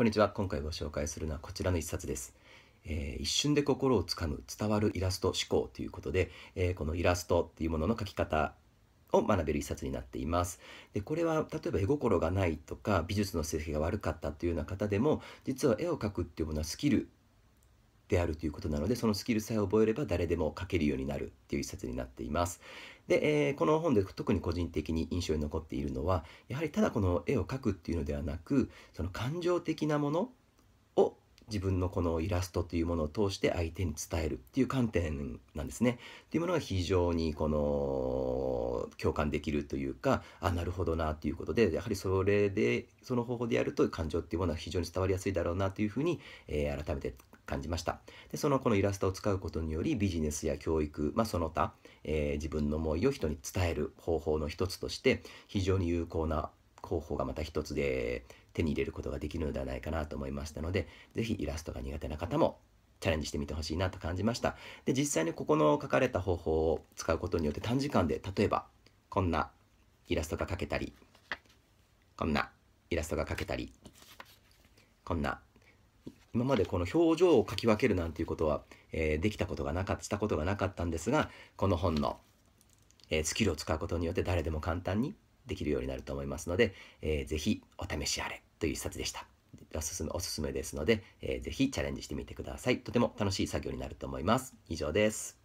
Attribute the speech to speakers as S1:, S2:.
S1: こんにちは今回ご紹介するのはこちらの一冊です、えー、一瞬で心をつかむ伝わるイラスト思考ということで、えー、このイラストっていうものの描き方を学べる一冊になっています。でこれは例えば絵心がないとか美術の成績が悪かったというような方でも実は絵を描くっていうものはスキルであるということなのでそのスキルさえ覚えれば誰でも書けるようになるっていう一冊になっています。で、えー、この本で特に個人的に印象に残っているのはやはりただこの絵を描くっていうのではなくその感情的なものを自分のこのイラストというものを通して相手に伝えるっていう観点なんですね。というものが非常にこの共感できるというかあなるほどなということでやはりそれでその方法でやると感情っていうものは非常に伝わりやすいだろうなというふうに、えー、改めて感じました。でそのこのイラストを使うことによりビジネスや教育、まあ、その他、えー、自分の思いを人に伝える方法の一つとして非常に有効な方法がまた一つで手に入れることができるのではないかなと思いましたので是非イラストが苦手な方もチャレンジしてみてほしいなと感じました。で実際にここの書かれた方法を使うことによって短時間で例えばこんなイラストが描けたりこんなイラストが描けたりこんな今までこの表情を書き分けるなんていうことは、えー、できたことがなかった、したことがなかったんですが、この本の、えー、スキルを使うことによって誰でも簡単にできるようになると思いますので、えー、ぜひお試しあれという一冊でした。おすすめおすすめですので、えー、ぜひチャレンジしてみてください。とても楽しい作業になると思います。以上です。